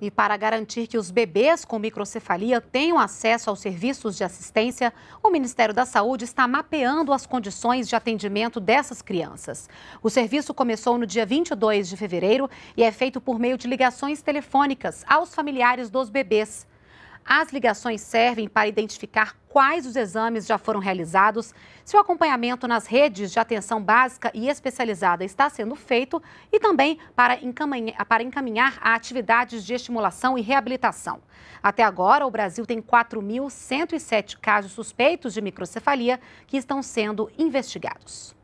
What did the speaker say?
E para garantir que os bebês com microcefalia tenham acesso aos serviços de assistência, o Ministério da Saúde está mapeando as condições de atendimento dessas crianças. O serviço começou no dia 22 de fevereiro e é feito por meio de ligações telefônicas aos familiares dos bebês. As ligações servem para identificar quais os exames já foram realizados, se o acompanhamento nas redes de atenção básica e especializada está sendo feito e também para encaminhar, para encaminhar a atividades de estimulação e reabilitação. Até agora, o Brasil tem 4.107 casos suspeitos de microcefalia que estão sendo investigados.